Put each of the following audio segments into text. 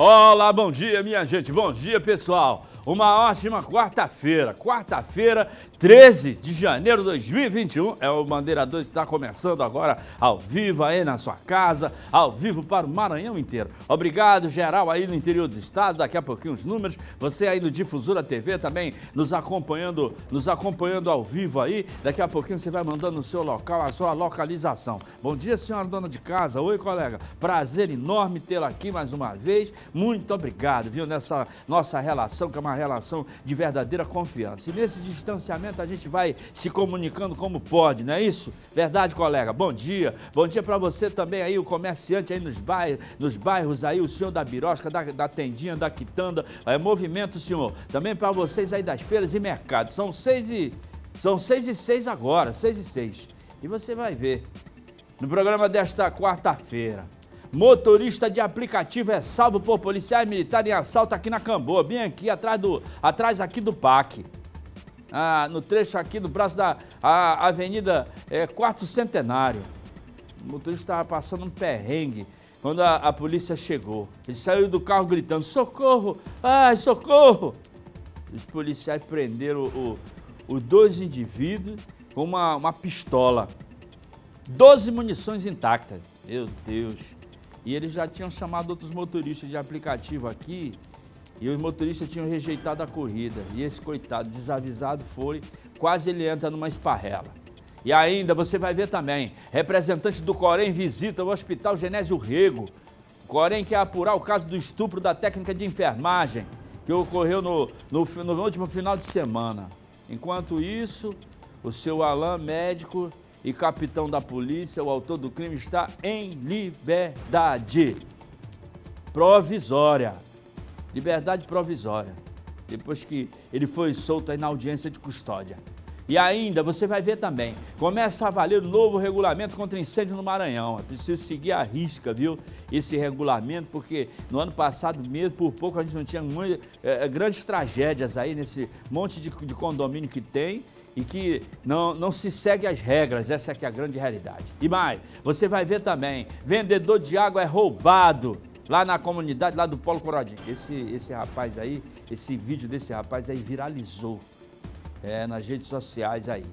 Olá, bom dia, minha gente. Bom dia, pessoal. Uma ótima quarta-feira. Quarta-feira, 13 de janeiro de 2021. É o Bandeira 2 está começando agora ao vivo aí na sua casa, ao vivo para o Maranhão inteiro. Obrigado, geral aí no interior do estado. Daqui a pouquinho os números. Você aí no Difusora TV também nos acompanhando, nos acompanhando ao vivo aí. Daqui a pouquinho você vai mandando o seu local a sua localização. Bom dia, senhora dona de casa. Oi, colega. Prazer enorme tê-la aqui mais uma vez. Muito obrigado, viu, nessa nossa relação que é uma relação de verdadeira confiança. E nesse distanciamento a gente vai se comunicando como pode, não é isso? Verdade, colega? Bom dia. Bom dia para você também aí, o comerciante aí nos bairros, nos bairros aí, o senhor da birosca, da, da tendinha, da quitanda, é, movimento, senhor. Também para vocês aí das feiras e mercados. São seis e... São seis e seis agora, seis e seis. E você vai ver no programa desta quarta-feira. Motorista de aplicativo é salvo por policiais militares em assalto aqui na Camboa, bem aqui atrás, do, atrás aqui do PAC. Ah, no trecho aqui do braço da a, Avenida é, Quarto Centenário. O motorista estava passando um perrengue quando a, a, polícia chegou. Ele saiu do carro gritando: socorro! Ai, socorro! Os policiais prenderam o, o, os dois indivíduos com uma, uma pistola. Doze munições intactas. Meu Deus! E eles já tinham chamado outros motoristas de aplicativo aqui e os motoristas tinham rejeitado a corrida. E esse coitado desavisado foi, quase ele entra numa esparrela. E ainda você vai ver também, representante do Corém visita o Hospital Genésio Rego. Corém quer apurar o caso do estupro da técnica de enfermagem que ocorreu no, no, no último final de semana. Enquanto isso, o seu Alain, médico, e capitão da polícia, o autor do crime está em liberdade provisória. Liberdade provisória. Depois que ele foi solto aí na audiência de custódia. E ainda, você vai ver também, começa a valer o novo regulamento contra incêndio no Maranhão. É preciso seguir a risca, viu, esse regulamento, porque no ano passado mesmo, por pouco, a gente não tinha muito, é, eh, eh, grandes tragédias aí nesse monte de, de condomínio que tem e que não, não se segue as regras, essa é que é a grande realidade. E mais, você vai ver também, vendedor de água é roubado lá na comunidade, lá do Polo Coradinho. Esse, esse rapaz aí, esse vídeo desse rapaz aí viralizou é, nas redes sociais aí.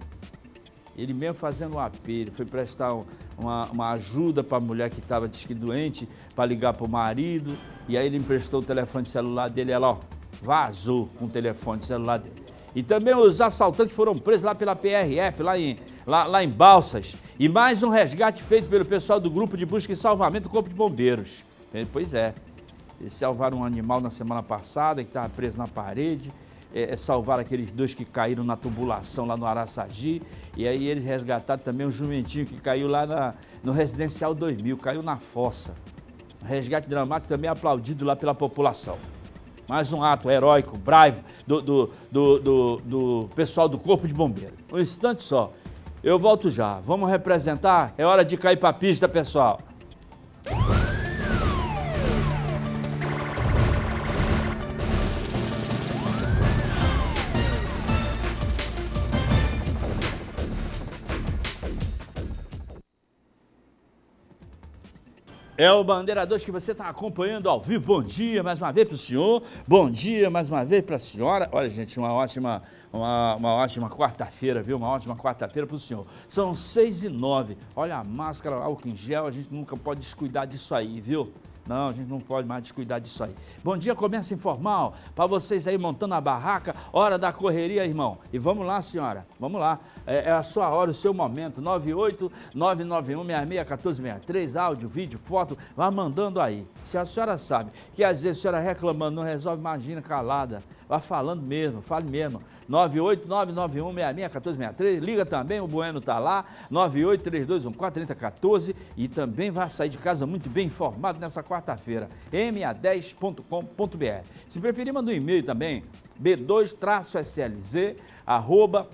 Ele mesmo fazendo um apelo, foi prestar um, uma, uma, ajuda para a mulher que estava doente, para ligar para o marido, e aí ele emprestou o telefone celular dele, ela ó, vazou com o telefone celular dele. E também os assaltantes foram presos lá pela PRF, lá em, lá, lá em Balsas. E mais um resgate feito pelo pessoal do Grupo de Busca e Salvamento do Corpo de Bombeiros. É, pois é, eles salvaram um animal na semana passada que estava preso na parede. É, é, salvaram aqueles dois que caíram na tubulação lá no Araçagi. E aí eles resgataram também um jumentinho que caiu lá na, no Residencial 2000, caiu na fossa. Resgate dramático também aplaudido lá pela população. Mais um ato heróico, bravo, do, do, do, do, do pessoal do Corpo de Bombeiros. Um instante só. Eu volto já. Vamos representar? É hora de cair para a pista, pessoal. É o Bandeira 2 que você está acompanhando ao vivo. Bom dia mais uma vez para o senhor, bom dia mais uma vez para a senhora. Olha, gente, uma ótima, uma, uma ótima quarta-feira, viu? Uma ótima quarta-feira para o senhor. São seis e nove. Olha a máscara, álcool em gel, a gente nunca pode descuidar disso aí, viu? Não, a gente não pode mais descuidar disso aí. Bom dia, começa informal. Para vocês aí montando a barraca, hora da correria, irmão. E vamos lá, senhora. Vamos lá. É, é, a sua hora, o seu momento. 98991661463, áudio, vídeo, foto, vá mandando aí. Se a senhora sabe que às vezes a senhora reclamando não resolve, imagina calada. Vá falando mesmo, fale mesmo. 98991661463, liga também, o Bueno tá lá, 9832143014 e também vai sair de casa muito bem informado nessa quarta-feira, ma10.com.br. Se preferir, manda um e-mail também, b2-slz, arroba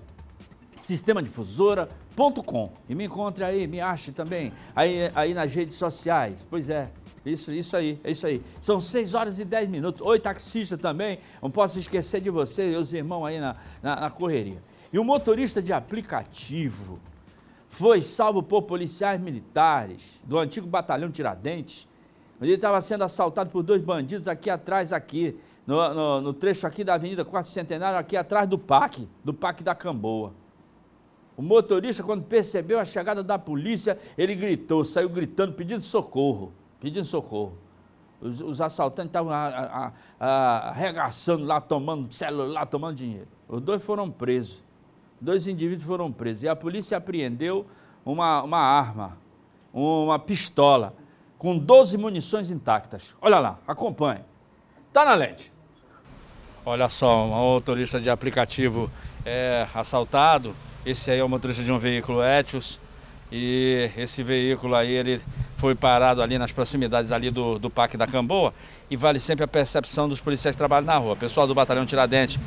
sistemadifusora.com. E me encontre aí, me ache também, aí, aí nas redes sociais. Pois é, isso, isso aí, é isso aí. São 6 horas e 10 minutos. Oi, taxista também. Não posso esquecer de você e os irmãos aí na, na, na, correria. E o motorista de aplicativo foi salvo por policiais militares do antigo batalhão Tiradentes. Ele estava sendo assaltado por dois bandidos aqui atrás, aqui, no, no, no trecho aqui da Avenida Quarto Centenário, aqui atrás do PAC, do PAC da Camboa. O motorista, quando percebeu a chegada da polícia, ele gritou, saiu gritando, pedindo socorro, pedindo socorro. Os, os assaltantes estavam arregaçando lá, tomando celular, tomando dinheiro. Os dois foram presos. Dois indivíduos foram presos. E a polícia apreendeu uma, uma arma, uma pistola, com 12 munições intactas. Olha lá, acompanhe. Tá na lente. Olha só, um motorista de aplicativo é, assaltado. Esse aí é o motorista de um veículo Etios e esse veículo aí ele foi parado ali nas proximidades ali do, do Parque da Camboa e vale sempre a percepção dos policiais que trabalham na rua. Pessoal do Batalhão Tiradentes,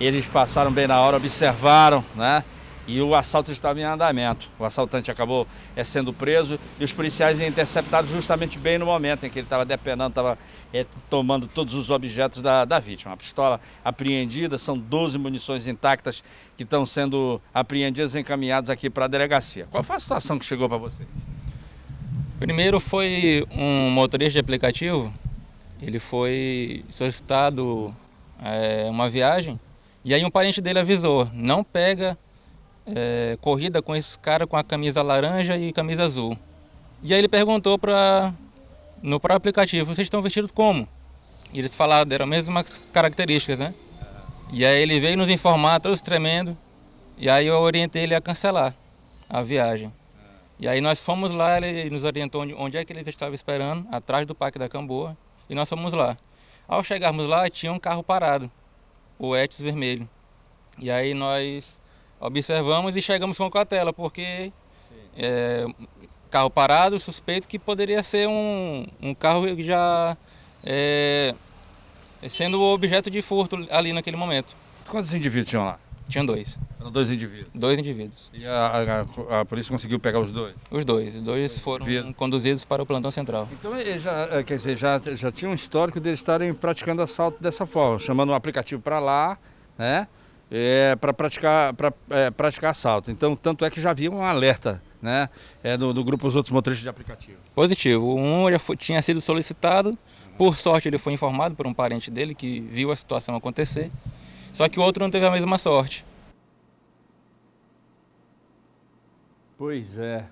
eles passaram bem na hora, observaram, né? e o assalto estava em andamento. O assaltante acabou é, sendo preso e os policiais interceptados justamente bem no momento em que ele estava depenando, estava é, tomando todos os objetos da, da vítima. A pistola apreendida, são 12 munições intactas que estão sendo apreendidas e encaminhadas aqui para a delegacia. Qual foi a situação que chegou para vocês? Primeiro foi um motorista de aplicativo, ele foi solicitado é, uma viagem e aí um parente dele avisou, não pega é, corrida com esse cara com a camisa laranja e camisa azul. E aí ele perguntou para no próprio aplicativo, vocês estão vestidos como? E eles falaram, deram as mesmas características, né? E aí ele veio nos informar, todos tremendo, e aí eu orientei ele a cancelar a viagem. E aí nós fomos lá, ele nos orientou onde, é que eles estavam esperando, atrás do Parque da Camboa, e nós fomos lá. Ao chegarmos lá, tinha um carro parado, o Etis Vermelho. E aí nós observamos e chegamos com a cautela, porque é, carro parado, suspeito que poderia ser um, um carro já é, sendo objeto de furto ali naquele momento. Quantos indivíduos tinham lá? Tinham dois. Eram dois indivíduos? Dois indivíduos. E a, a, a, polícia conseguiu pegar os dois? Os dois. Os dois foram Vido. conduzidos para o plantão central. Então, já, é, quer dizer, já, já tinha um histórico deles estarem praticando assalto dessa forma, chamando um aplicativo para lá, né? é, para praticar, pra, é, praticar assalto. Então, tanto é que já havia um alerta né, é, no, no grupo Os Outros Motoristas de Aplicativo. Positivo. Um já foi, tinha sido solicitado, por sorte ele foi informado por um parente dele que viu a situação acontecer, só que o outro não teve a mesma sorte. Pois é,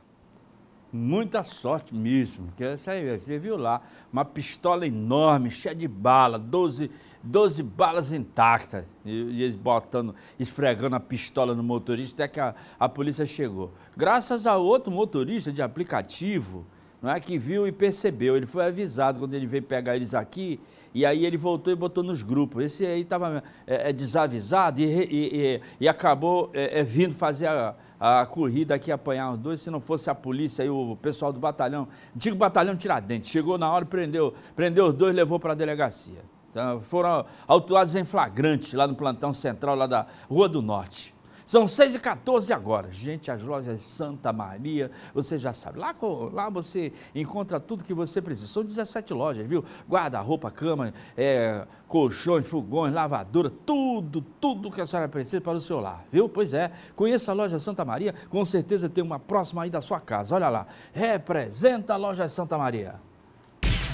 Muita sorte mesmo, que essa aí, você viu lá, uma pistola enorme, cheia de bala, 12, 12 balas intactas. E, e eles botando, esfregando a pistola no motorista até que a, a polícia chegou. Graças a outro motorista de aplicativo, não é que viu e percebeu, ele foi avisado quando ele veio pegar eles aqui, e aí ele voltou e botou nos grupos. Esse aí estava é, é, desavisado e, e, e, e acabou é, é, vindo fazer a, a, corrida aqui, apanhar os dois, se não fosse a polícia e o pessoal do batalhão, antigo batalhão Tiradentes, chegou na hora, prendeu, prendeu os dois e levou para a delegacia. Então, foram autuados em flagrante lá no plantão central, lá da Rua do Norte. São 6 e 14 agora. Gente, as lojas é Santa Maria, você já sabe. Lá, lá você encontra tudo que você precisa. São 17 lojas, viu? Guarda-roupa, cama, é, colchões, fogões, lavadora, tudo, tudo que a senhora precisa para o seu lar, viu? Pois é, conheça a loja Santa Maria, com certeza tem uma próxima aí da sua casa. Olha lá, representa a loja Santa Maria.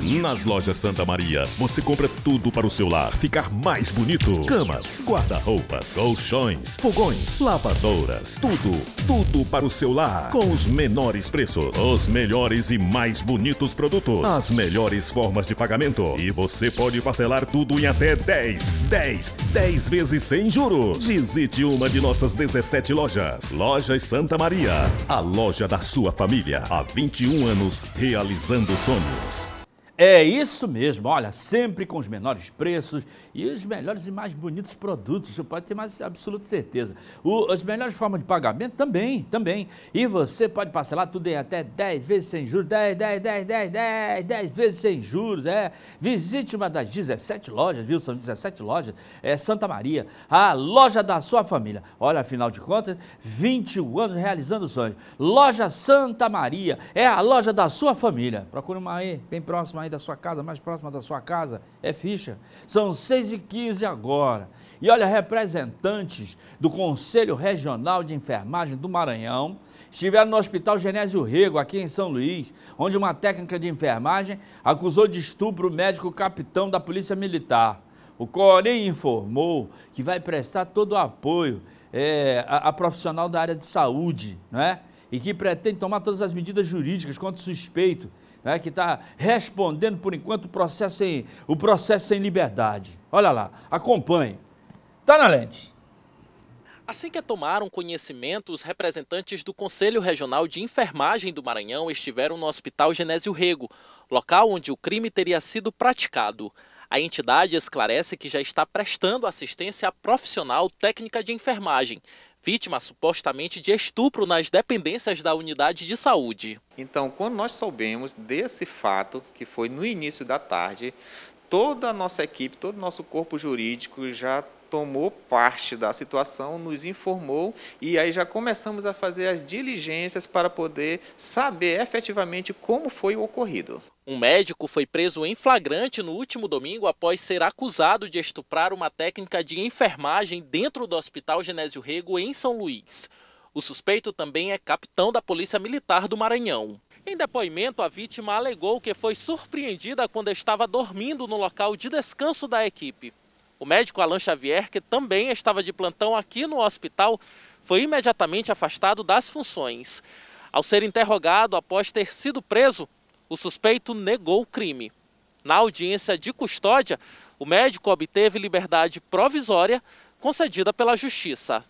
Nas lojas Santa Maria, você compra tudo para o seu lar ficar mais bonito: camas, guarda-roupas, colchões, fogões, lavadoras, tudo, tudo para o seu lar com os menores preços, os melhores e mais bonitos produtos, as melhores formas de pagamento e você pode parcelar tudo em até 10, 10, 10 vezes sem juros. Visite uma de nossas 17 lojas. Lojas Santa Maria, a loja da sua família, há 21 anos realizando sonhos. É isso mesmo, olha, sempre com os menores preços e os melhores e mais bonitos produtos, você pode ter mais absoluta certeza. O, as melhores formas de pagamento também, também. E você pode parcelar tudo em até 10 vezes sem juros, 10, 10, 10, 10, 10, 10 vezes sem juros, é. Visite uma das 17 lojas, viu, são 17 lojas, é Santa Maria, a loja da sua família. Olha, afinal de contas, 21 anos realizando sonhos. Loja Santa Maria, é a loja da sua família. Procura uma aí, bem próxima aí aí da sua casa, mais próxima da sua casa, é ficha. São 6h15 agora. E olha, representantes do Conselho Regional de Enfermagem do Maranhão estiveram no Hospital Genésio Rego, aqui em São Luís, onde uma técnica de enfermagem acusou de estupro o médico capitão da Polícia Militar. O Corém informou que vai prestar todo o apoio é, a, a, profissional da área de saúde, é E que pretende tomar todas as medidas jurídicas contra o suspeito né, que está respondendo por enquanto o processo, em, o processo em liberdade. Olha lá, acompanhe. Está na lente. Assim que tomaram conhecimento, os representantes do Conselho Regional de Enfermagem do Maranhão estiveram no Hospital Genésio Rego, local onde o crime teria sido praticado. A entidade esclarece que já está prestando assistência a profissional técnica de enfermagem, vítima supostamente de estupro nas dependências da unidade de saúde. Então, quando nós soubemos desse fato, que foi no início da tarde, toda a nossa equipe, todo o nosso corpo jurídico já tomou parte da situação, nos informou e aí já começamos a fazer as diligências para poder saber efetivamente como foi o ocorrido. Um médico foi preso em flagrante no último domingo após ser acusado de estuprar uma técnica de enfermagem dentro do Hospital Genésio Rego em São Luís. O suspeito também é capitão da Polícia Militar do Maranhão. Em depoimento, a vítima alegou que foi surpreendida quando estava dormindo no local de descanso da equipe. O médico Alan Xavier, que também estava de plantão aqui no hospital, foi imediatamente afastado das funções. Ao ser interrogado após ter sido preso, o suspeito negou o crime. Na audiência de custódia, o médico obteve liberdade provisória concedida pela Justiça.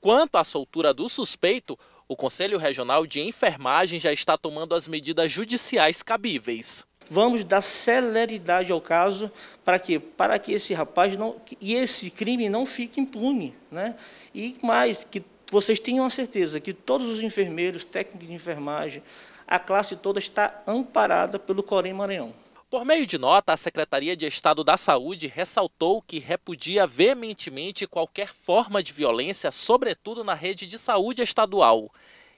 Quanto à soltura do suspeito, o Conselho Regional de Enfermagem já está tomando as medidas judiciais cabíveis. Vamos dar celeridade ao caso para que para que esse rapaz não e esse crime não fique impune, né? E mais que vocês tenham a certeza que todos os enfermeiros, técnicos de enfermagem, a classe toda está amparada pelo Corém Maranhão. Por meio de nota, a Secretaria de Estado da Saúde ressaltou que repudia veementemente qualquer forma de violência, sobretudo na rede de saúde estadual,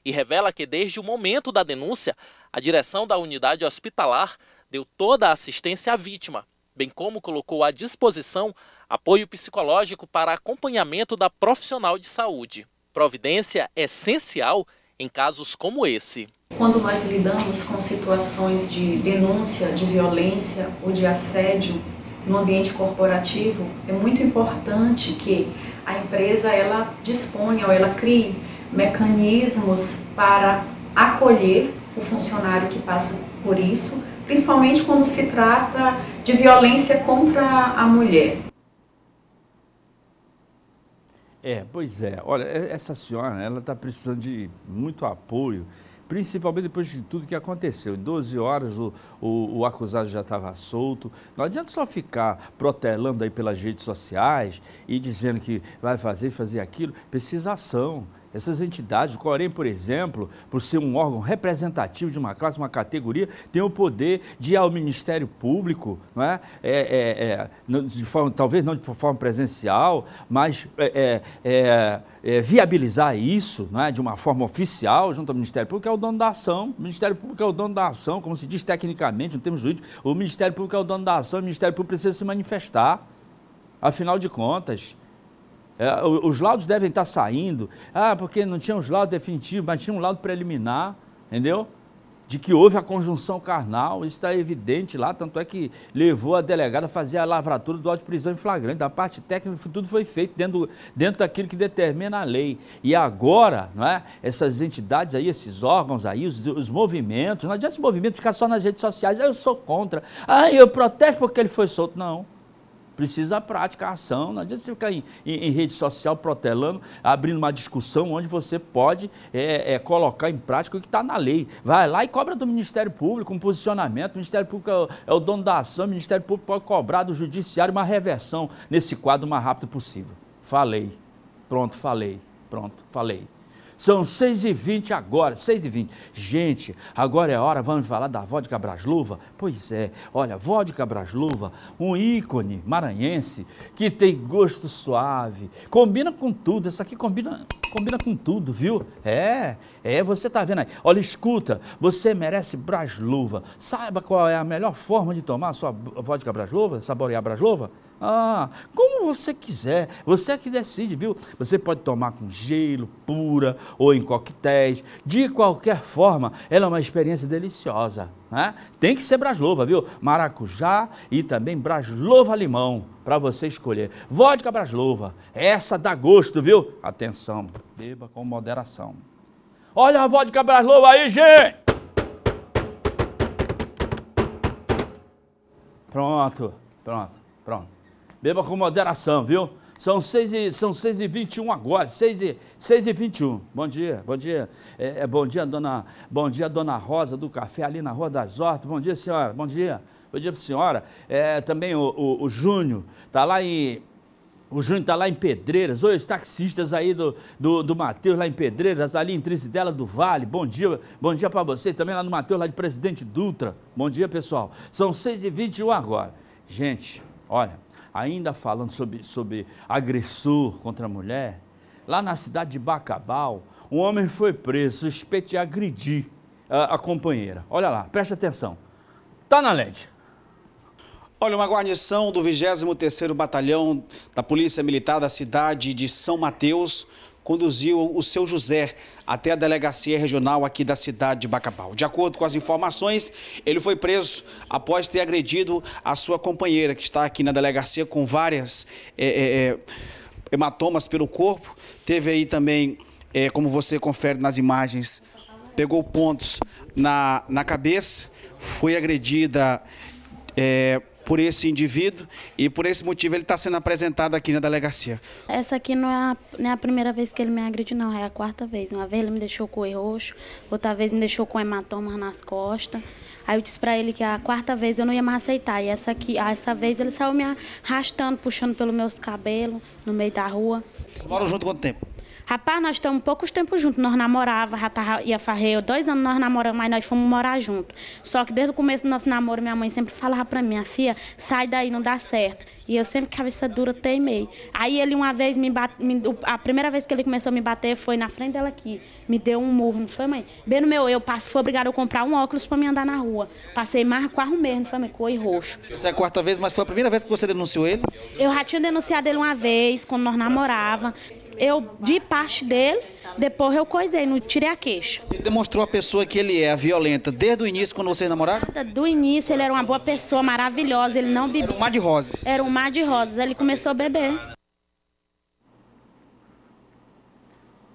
e revela que desde o momento da denúncia, a direção da unidade hospitalar deu toda a assistência à vítima, bem como colocou à disposição apoio psicológico para acompanhamento da profissional de saúde. Providência essencial em casos como esse. Quando nós lidamos com situações de denúncia de violência ou de assédio no ambiente corporativo, é muito importante que a empresa ela disponha ou ela crie mecanismos para acolher o funcionário que passa por isso principalmente quando se trata de violência contra a mulher. É, pois é. Olha, essa senhora, né, ela está precisando de muito apoio, principalmente depois de tudo que aconteceu. Em 12 horas o, o, o acusado já estava solto. Não adianta só ficar protelando aí pelas redes sociais e dizendo que vai fazer, fazer aquilo. Precisa ação essas entidades, o Corém, por exemplo, por ser um órgão representativo de uma classe, uma categoria, tem o poder de ir ao Ministério Público, não é? é, é, é de forma, talvez não de forma presencial, mas é, é, é, viabilizar isso não é? de uma forma oficial junto ao Ministério Público, que é o dono da ação. O Ministério Público é o dono da ação, como se diz tecnicamente, no temos jurídico, o Ministério Público é o dono da ação, o Ministério Público precisa se manifestar. Afinal de contas, é, os laudos devem estar saindo. Ah, porque não tinha os laudos definitivos, mas tinha um laudo preliminar, entendeu? De que houve a conjunção carnal, isso está evidente lá, tanto é que levou a delegada a fazer a lavratura do auto de prisão em flagrante. Da parte técnica, tudo foi feito dentro, dentro daquilo que determina a lei. E agora, não é? essas entidades aí, esses órgãos aí, os, os movimentos, não adianta esse movimento ficar só nas redes sociais. Ah, eu sou contra. Ah, eu protesto porque ele foi solto. Não. Precisa a ação. Não adianta você ficar em, em, em rede social protelando, abrindo uma discussão onde você pode é, é, colocar em prática o que está na lei. Vai lá e cobra do Ministério Público um posicionamento. O Ministério Público é o, é o dono da ação, o Ministério Público pode cobrar do Judiciário uma reversão nesse quadro o mais rápido possível. Falei. Pronto, falei. Pronto, falei. São 6h20 agora, 6h20. Gente, agora é hora, vamos falar da vodka Brasluva? Pois é, olha, vodka Brasluva, um ícone maranhense que tem gosto suave, combina com tudo, essa aqui combina combina com tudo, viu? É, é, você tá vendo aí. Olha, escuta, você merece Brasluva. Saiba qual é a melhor forma de tomar sua vodka Brasluva, saborear Brasluva? Ah, como você quiser, você é que decide, viu? Você pode tomar com gelo, pura ou em coquetéis, de qualquer forma, ela é uma experiência deliciosa. Né? Tem que ser Braslova, viu? Maracujá e também Braslova limão para você escolher. Vodka Braslova, essa dá gosto, viu? Atenção, beba com moderação. Olha a vodka Braslova aí, gente! Pronto, pronto, pronto. Beba com moderação, viu? São 6 e, são e 21 agora, 6 e, e 21. Bom dia, bom dia. É, é, bom dia, dona, bom dia, dona Rosa do Café ali na Rua das Hortas. Bom dia, senhora. Bom dia. Bom dia para a senhora. É, também o, o, o Júnior está lá em, o Júnior está lá em Pedreiras. Oi, os taxistas aí do, do, do Matheus lá em Pedreiras, ali em Trizidela do Vale. Bom dia, bom dia para você. Também lá no Matheus, lá de Presidente Dutra. Bom dia, pessoal. São 6h21 agora. Gente, olha, ainda falando sobre, sobre agressor contra a mulher, lá na cidade de Bacabal, um homem foi preso suspeito de agredir a, a companheira. Olha lá, preste atenção. Tá na LED. Olha, uma guarnição do 23º Batalhão da Polícia Militar da cidade de São Mateus conduziu o seu José até a delegacia regional aqui da cidade de Bacabal. De acordo com as informações, ele foi preso após ter agredido a sua companheira, que está aqui na delegacia com várias é, é, é hematomas pelo corpo. Teve aí também, é, como você confere nas imagens, pegou pontos na, na cabeça, foi agredida é, por esse indivíduo e por esse motivo ele está sendo apresentado aqui na delegacia. Essa aqui não é, a, não é a primeira vez que ele me agride, não, é a quarta vez. Uma vez ele me deixou com o roxo, outra vez me deixou com hematomas nas costas. Aí eu disse para ele que a quarta vez eu não ia mais aceitar. E essa aqui, essa vez ele saiu me arrastando, puxando pelos meus cabelos no meio da rua. Moram junto quanto tempo? Rapaz, nós estamos poucos tempos juntos. Nós namorava, já tava, ia farreio, dois anos nós namoramos, mas nós fomos morar juntos. Só que desde o começo do nosso namoro, minha mãe sempre falava pra minha ah, filha, sai daí, não dá certo. E eu sempre cabeça dura, teimei. Aí ele uma vez me bateu, a primeira vez que ele começou a me bater foi na frente dela aqui. Me deu um murro, não foi, mãe? Bem no meu, eu passo, fui obrigada a comprar um óculos pra me andar na rua. Passei mais quase um mês, não foi, mãe? e roxo. Essa é a quarta vez, mas foi a primeira vez que você denunciou ele? Eu já tinha denunciado ele uma vez, quando nós namorava eu, de parte dele, depois eu coisei, não tirei a queixa. Ele demonstrou a pessoa que ele é, violenta, desde o início, quando vocês namoraram? Do início, ele era uma boa pessoa, maravilhosa, ele não bebia. Era um mar de rosas? Era um mar de rosas, ele começou a beber.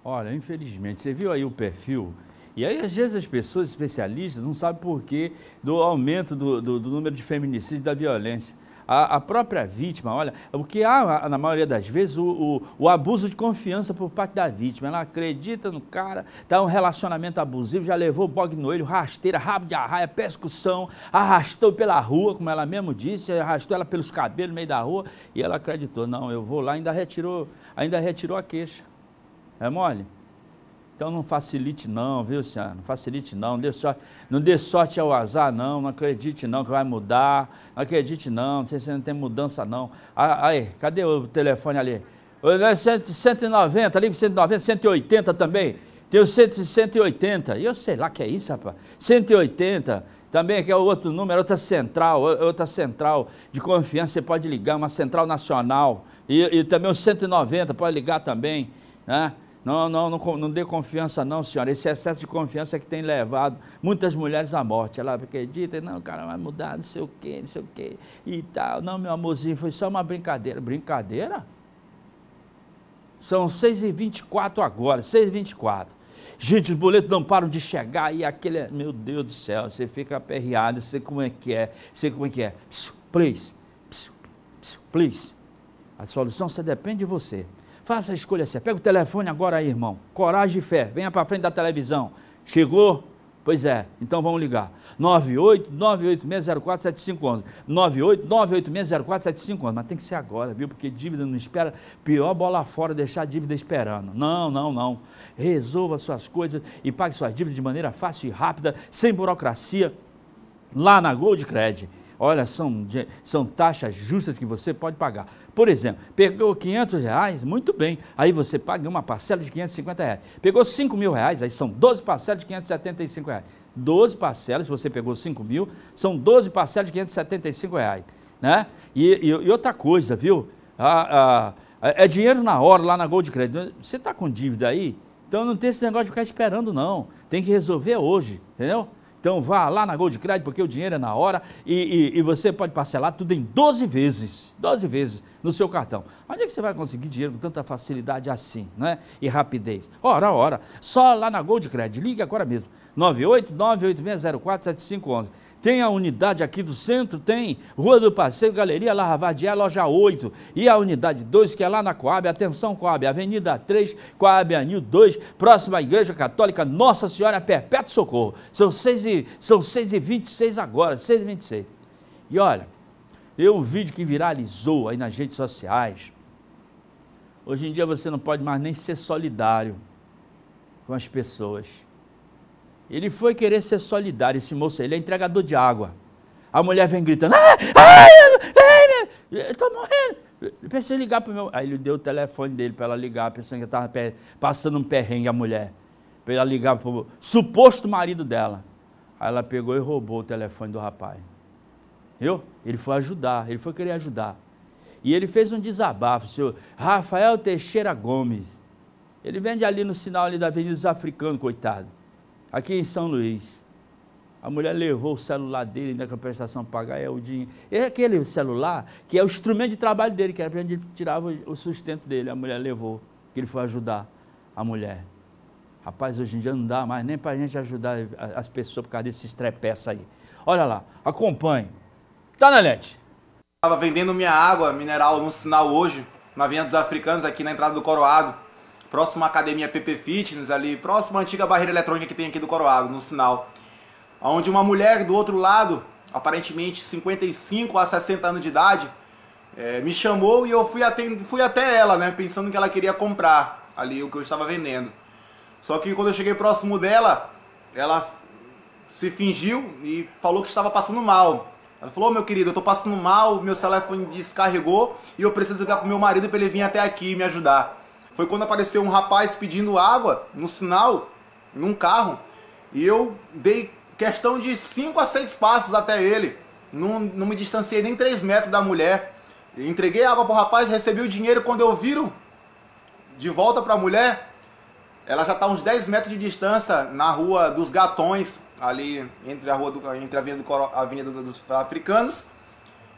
Olha, infelizmente, você viu aí o perfil? E aí, às vezes, as pessoas especialistas não sabem por que do aumento do, do, do número de feminicídios e da violência a, a própria vítima, olha, o que há na maioria das vezes, o, o, o, abuso de confiança por parte da vítima. Ela acredita no cara, tá um relacionamento abusivo, já levou bog no olho, rasteira, rabo de arraia, persecução, arrastou pela rua, como ela mesmo disse, arrastou ela pelos cabelos no meio da rua e ela acreditou, não, eu vou lá, ainda retirou, ainda retirou a queixa. É mole? Então não facilite não, viu, senhora? Não facilite não, não dê sorte, não dê sorte ao azar não, não acredite não que vai mudar, não acredite não, não sei se não tem mudança não. Aí, cadê o telefone ali? 190, é ali 190, 180 também. Tem o 180, eu sei lá que é isso, rapaz. 180, também que é outro número, outra central, outra central de confiança, você pode ligar, uma central nacional. E, e também o 190, pode ligar também, né? Não, não, não, não dê confiança não, senhora. Esse excesso de confiança é que tem levado muitas mulheres à morte. Ela acredita, não, o cara vai mudar, não sei o quê, não sei o quê e tal. Não, meu amorzinho, foi só uma brincadeira. Brincadeira? São 6h24 agora, 6h24. Gente, os boletos não param de chegar e aquele... Meu Deus do céu, você fica aperreado, sei como é que é, sei como é que é. Psiu, please, please. A solução só depende de você. Faça a escolha certa. Pega o telefone agora aí, irmão. Coragem e fé. Venha para frente da televisão. Chegou? Pois é, então vamos ligar. 98986047511. 98986047511. Mas tem que ser agora, viu? Porque dívida não espera. Pior bola fora deixar a dívida esperando. Não, não, não. Resolva suas coisas e pague suas dívidas de maneira fácil e rápida, sem burocracia, lá na Gold Credit. Olha, são, são taxas justas que você pode pagar. Por exemplo, pegou 500 reais, muito bem, aí você paga uma parcela de 550 reais. Pegou 5 mil reais, aí são 12 parcelas de 575 reais. 12 parcelas, se você pegou 5 mil, são 12 parcelas de 575 reais. Né? E, e, e outra coisa, viu? É, é dinheiro na hora lá na Gold Credit. Você está com dívida aí? Então não tem esse negócio de ficar esperando, não. Tem que resolver hoje, entendeu? Então vá lá na Gold Credit porque o dinheiro é na hora e, e, e, você pode parcelar tudo em 12 vezes, 12 vezes no seu cartão. Onde é que você vai conseguir dinheiro com tanta facilidade assim, né? E rapidez. Ora, ora, só lá na Gold Credit. Ligue agora mesmo. 98986047511. Tem a unidade aqui do centro, tem Rua do Passeio, Galeria Larravadier, é Loja 8. E a unidade 2, que é lá na Coab. Atenção, Coab, Avenida 3, Coab Anil 2, próxima à Igreja Católica Nossa Senhora Perpétuo Socorro. São 6 e, são 6 e 26 agora, 6 e 26. E olha, tem um vídeo que viralizou aí nas redes sociais. Hoje em dia você não pode mais nem ser solidário com as pessoas. Ele foi querer ser solidário, esse moço, ele é entregador de água. A mulher vem gritando, ah, ah, eu tô morrendo. Eu pensei em ligar para meu. Aí ele deu o telefone dele para ela ligar, pensando que estava passando um perrengue a mulher. Para ela ligar para o suposto marido dela. Aí ela pegou e roubou o telefone do rapaz. Viu? Ele foi ajudar, ele foi querer ajudar. E ele fez um desabafo, seu Rafael Teixeira Gomes. Ele vende ali no sinal ali da Avenida dos Africanos, coitado. Aqui em São Luís. A mulher levou o celular dele, ainda compensação a prestação pagar, é o dinheiro. É aquele celular que é o instrumento de trabalho dele, que era para ele tirar o sustento dele. A mulher levou, que ele foi ajudar a mulher. Rapaz, hoje em dia não dá mais nem para a gente ajudar as pessoas por causa desses trepeças aí. Olha lá, acompanhe. Tá na net. Estava vendendo minha água mineral no sinal hoje, na Vinha dos Africanos, aqui na entrada do Coroado próximo à academia PP Fitness ali, próximo à antiga barreira eletrônica que tem aqui do Coroado, no sinal. Onde uma mulher do outro lado, aparentemente 55 a 60 anos de idade, é, me chamou e eu fui, atendo, fui até ela, né? Pensando que ela queria comprar ali o que eu estava vendendo. Só que quando eu cheguei próximo dela, ela se fingiu e falou que estava passando mal. Ela falou, oh, meu querido, eu estou passando mal, meu telefone descarregou e eu preciso ligar pro meu marido para ele vir até aqui me ajudar foi quando apareceu um rapaz pedindo água no sinal, num carro, e eu dei questão de 5 a 6 passos até ele. Não, não me distanciei nem 3 metros da mulher. Entreguei água pro rapaz, recebi o dinheiro. Quando eu viro de volta pra mulher, ela já tá uns 10 metros de distância na rua dos Gatões, ali entre a rua do, entre a Avenida, do, a Avenida dos Africanos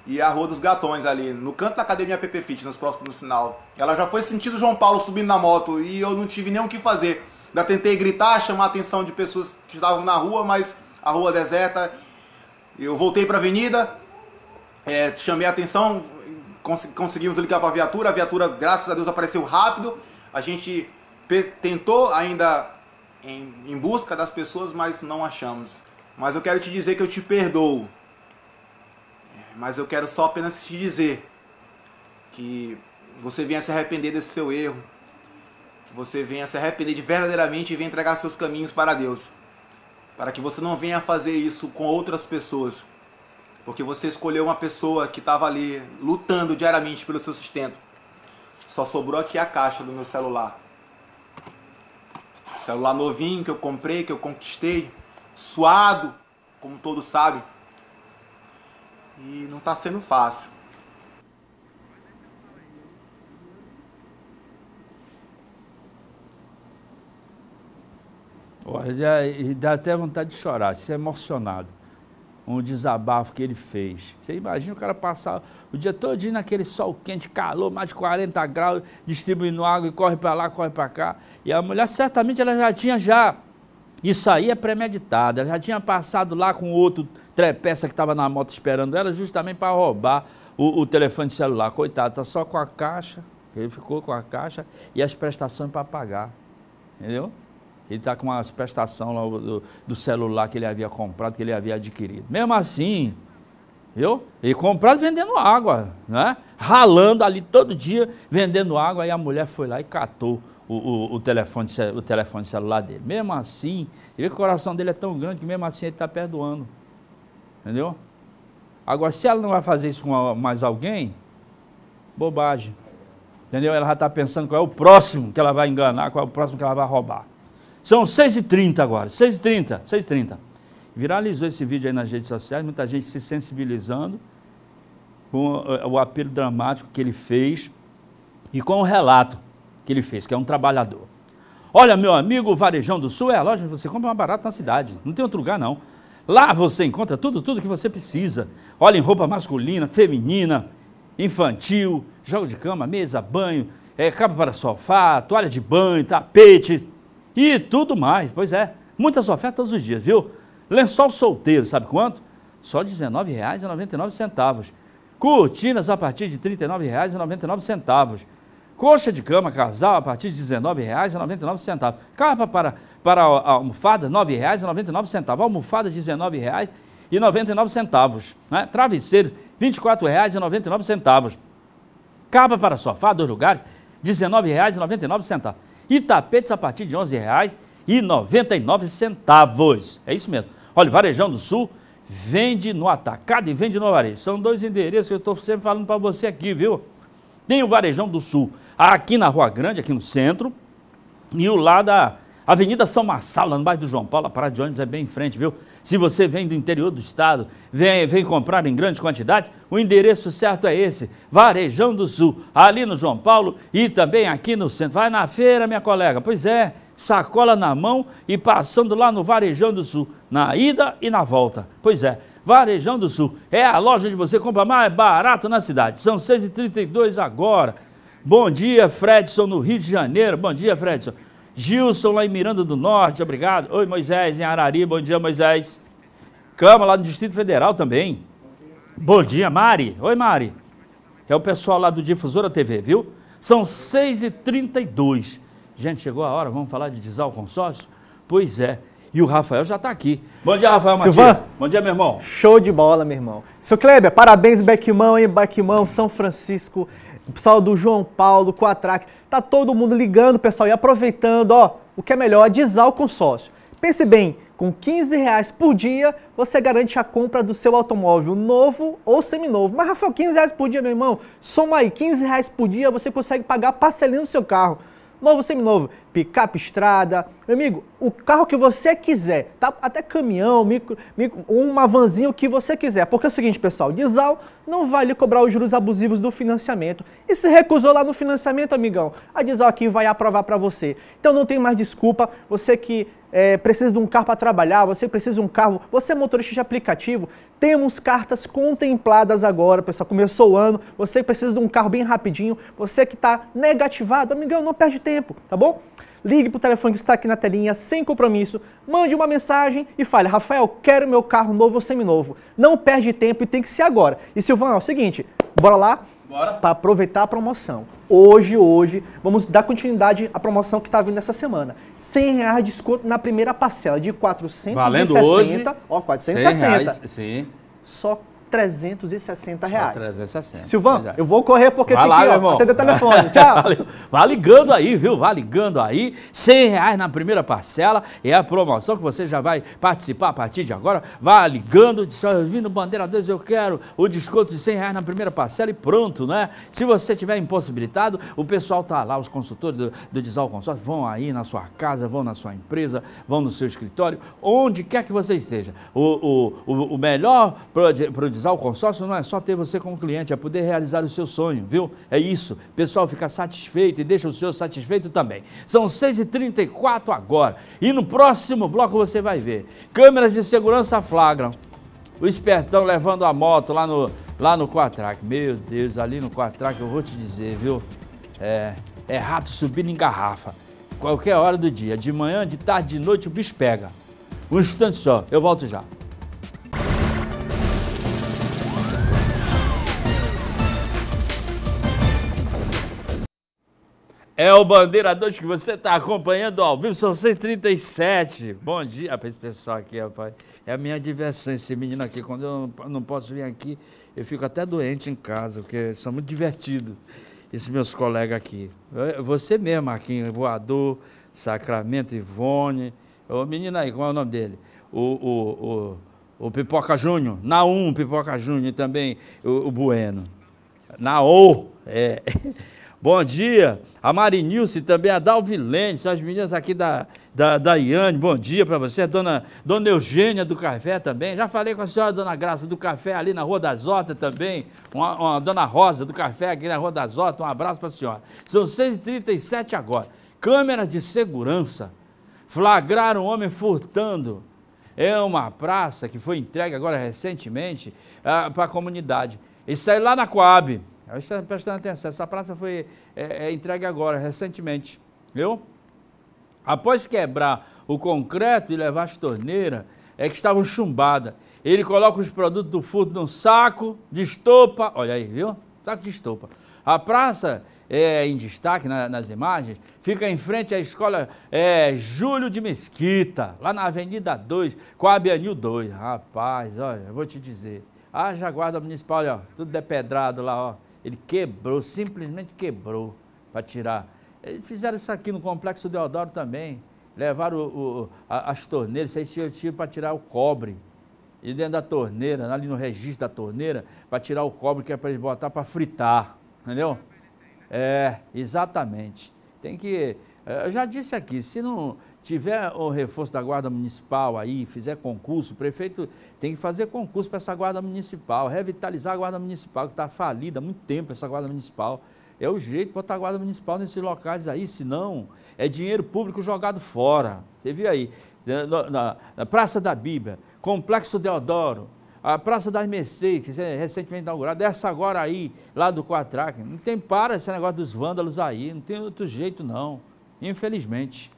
e a Rua dos Gatões ali, no canto da Academia PP Fitness, nos próximos sinal. Ela já foi sentindo João Paulo subindo na moto e eu não tive nem o que fazer. Já tentei gritar, chamar a atenção de pessoas que estavam na rua, mas a rua deserta. Eu voltei para a avenida, é, chamei a atenção, cons conseguimos ligar para a viatura. A viatura, graças a Deus, apareceu rápido. A gente tentou ainda em, em busca das pessoas, mas não achamos. Mas eu quero te dizer que eu te perdoo mas eu quero só apenas te dizer que você venha se arrepender desse seu erro, que você venha se arrepender de verdadeiramente e venha entregar seus caminhos para Deus, para que você não venha fazer isso com outras pessoas, porque você escolheu uma pessoa que estava ali lutando diariamente pelo seu sustento. Só sobrou aqui a caixa do meu celular. Celular novinho que eu comprei, que eu conquistei, suado, como todos sabem e não está sendo fácil. Olha, e dá até vontade de chorar, de ser é emocionado. Um desabafo que ele fez. Você imagina o cara passar o dia todo naquele sol quente, calor, mais de 40 graus, distribuindo água e corre para lá, corre para cá. E a mulher certamente ela já tinha já. Isso aí é premeditado. Ela já tinha passado lá com outro trepeça que estava na moto esperando ela, justamente para roubar o, o telefone celular. Coitado, está só com a caixa, ele ficou com a caixa e as prestações para pagar. Entendeu? Ele está com as prestações lá do, do, celular que ele havia comprado, que ele havia adquirido. Mesmo assim, viu? Ele comprado vendendo água, né? Ralando ali todo dia, vendendo água. Aí a mulher foi lá e catou o, o, o, telefone, o telefone celular dele. Mesmo assim, ele vê que o coração dele é tão grande que mesmo assim ele está perdoando. Entendeu? Agora, se ela não vai fazer isso com mais alguém, bobagem. Entendeu? Ela já está pensando qual é o próximo que ela vai enganar, qual é o próximo que ela vai roubar. São 6h30 agora, 6h30, 6h30. Viralizou esse vídeo aí nas redes sociais, muita gente se sensibilizando com eh, o apelo dramático que ele fez e com o relato que ele fez, que é um trabalhador. Olha, meu amigo, o Varejão do Sul é a loja você compra uma barata na cidade, não tem outro lugar não. Lá você encontra tudo, tudo que você precisa. Olha em roupa masculina, feminina, infantil, jogo de cama, mesa, banho, é, cabo para sofá, toalha de banho, tapete e tudo mais. Pois é, muitas ofertas todos os dias, viu? Lençol solteiro, sabe quanto? Só R$ 19,99. Cortinas a partir de R$ 39,99. Coxa de cama casal a partir de R$19,99. Capa para, para a almofada, R$ 9,99. Almofada, R$ 19,99. Né? Travesseiro, R$ 24,99. Capa para sofá, dois lugares, R$ 19,99. E tapetes a partir de R$ 11,99. É isso mesmo. Olha, Varejão do Sul vende no atacado e vende no varejo. São dois endereços que eu estou sempre falando para você aqui, viu? Tem o Varejão do Sul, aqui na Rua Grande, aqui no centro, e o lá da Avenida São Marçal, lá no bairro do João Paulo, a parada de ônibus é bem em frente, viu? Se você vem do interior do estado, vem, vem comprar em grande quantidade, o endereço certo é esse, Varejão do Sul, ali no João Paulo e também aqui no centro. Vai na feira, minha colega, pois é, sacola na mão e passando lá no Varejão do Sul, na ida e na volta. Pois é, Varejão do Sul é a loja onde você compra mais barato na cidade. São 6h32 agora. Bom dia, Fredson, no Rio de Janeiro. Bom dia, Fredson. Gilson, lá em Miranda do Norte, obrigado. Oi, Moisés, em Arari. Bom dia, Moisés. Cama, lá no Distrito Federal também. Bom dia, Mari. Oi, Mari. É o pessoal lá do Difusora TV, viu? São 6h32. Gente, chegou a hora, vamos falar de desal consórcio? Pois é. E o Rafael já está aqui. Bom dia, Rafael Matias. Silvan? Bom dia, meu irmão. Show de bola, meu irmão. Seu Kleber, parabéns, Beckmão, hein? Beckmão, São Francisco o pessoal do João Paulo, Quatrac, tá todo mundo ligando, pessoal, e aproveitando, ó, o que é melhor, desar o consórcio. Pense bem, com 15 reais por dia, você garante a compra do seu automóvel novo ou seminovo. Mas, Rafael, 15 reais por dia, meu irmão, soma aí, 15 reais por dia você consegue pagar parcelando o seu carro. Novo, seminovo picape estrada. Meu amigo, o carro que você quiser, tá? até caminhão, micro, micro, uma vanzinha, o que você quiser. Porque é o seguinte, pessoal, Dizal não vai lhe cobrar os juros abusivos do financiamento. E se recusou lá no financiamento, amigão, a Dizal aqui vai aprovar para você. Então não tem mais desculpa, você que é, precisa de um carro para trabalhar, você precisa de um carro, você é motorista de aplicativo, temos cartas contempladas agora, pessoal. Começou o ano, você precisa de um carro bem rapidinho, você que está negativado, amigão, não perde tempo, tá bom? Ligue para o telefone que está aqui na telinha, sem compromisso, mande uma mensagem e fale, Rafael, quero meu carro novo ou seminovo. Não perde tempo e tem que ser agora. E Silvão, é o seguinte, bora lá? bora Para aproveitar a promoção. Hoje, hoje, vamos dar continuidade à promoção que está vindo essa semana. 100 reais de desconto na primeira parcela de 460. Valendo hoje, ó, 460. 100 reais, sim. Só 360 reais. 360. Silvão, é. eu vou correr porque Vai tem lá, que ó, atender o telefone. Tchau. Vá ligando aí, viu? Vá ligando aí. 100 reais na primeira parcela é a promoção que você já vai participar a partir de agora. Vá ligando, diz, ó, eu vim no Bandeira 2, eu quero o desconto de 100 reais na primeira parcela e pronto, né? Se você tiver impossibilitado, o pessoal tá lá, os consultores do, do Desal Consórcio vão aí na sua casa, vão na sua empresa, vão no seu escritório, onde quer que você esteja. O, o, o, o melhor pro, valorizar o consórcio não é só ter você como cliente, é poder realizar o seu sonho, viu? É isso. O pessoal fica satisfeito e deixa o senhor satisfeito também. São 6h34 agora. E no próximo bloco você vai ver. Câmeras de segurança flagram. O espertão levando a moto lá no, lá no Quatrack. Meu Deus, ali no Quatrack eu vou te dizer, viu? É, é rato subindo em garrafa. Qualquer hora do dia, de manhã, de tarde, de noite, o bicho pega. Um instante só, eu volto já. É o Bandeira 2 que você está acompanhando ao vivo, são 137. Bom dia para esse pessoal aqui, rapaz. É a minha diversão esse menino aqui. Quando eu não, posso vir aqui, eu fico até doente em casa, porque são muito divertidos esses meus colegas aqui. Você mesmo, Marquinhos, Voador, Sacramento, Ivone. O menino aí, qual é o nome dele? O, o, o, o Pipoca Júnior. Naum, Pipoca Júnior também, o, o Bueno. Naô, é. Bom dia. A Marinilce também, a Dalvilene, as meninas aqui da, da, da Iane, bom dia para você. Dona, dona Eugênia do Café também. Já falei com a senhora, dona Graça do Café, ali na Rua das Otas também. Uma, uma, dona Rosa do Café, aqui na Rua das Otas. Um abraço para a senhora. São 6h37 agora. Câmera de segurança. Flagraram um homem furtando. É uma praça que foi entregue agora recentemente ah, para a comunidade. Isso aí lá na Coab Aí está prestando atenção, essa praça foi é, é entregue agora, recentemente, viu? Após quebrar o concreto e levar as torneiras, é que estavam chumbadas. Ele coloca os produtos do furto num saco de estopa, olha aí, viu? Saco de estopa. A praça é, em destaque na, nas imagens, fica em frente à escola é, Júlio de Mesquita, lá na Avenida 2, com a Avenil 2. Rapaz, olha, eu vou te dizer. Ah, já guarda municipal, olha, tudo depedrado lá, ó. Ele quebrou, simplesmente quebrou para tirar. Eles fizeram isso aqui no Complexo Deodoro também. Levaram o, o, a, as torneiras, aí tiram, tiro para tirar o cobre. E dentro da torneira, ali no registro da torneira, para tirar o cobre que é para eles botar para fritar. Entendeu? É, exatamente. Tem que. Eh, eu já disse aqui, se não, tiver o reforço da guarda municipal aí, fizer concurso, o prefeito tem que fazer concurso para essa guarda municipal, revitalizar a guarda municipal, que está falida há muito tempo essa guarda municipal. É o jeito botar a guarda municipal nesses locais aí, senão é dinheiro público jogado fora. Você viu aí, na, na Praça da Bíblia, Complexo Deodoro, a Praça das Mercedes, que é recentemente inaugurada, essa agora aí, lá do Quatraque. Não tem para esse negócio dos vândalos aí, não tem outro jeito não, infelizmente.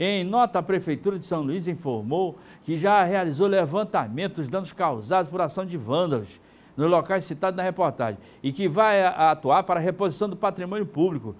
Em nota, a Prefeitura de São Luís informou que já realizou levantamento dos danos causados por ação de vândalos nos locais citados na reportagem e que vai atuar para a reposição do patrimônio público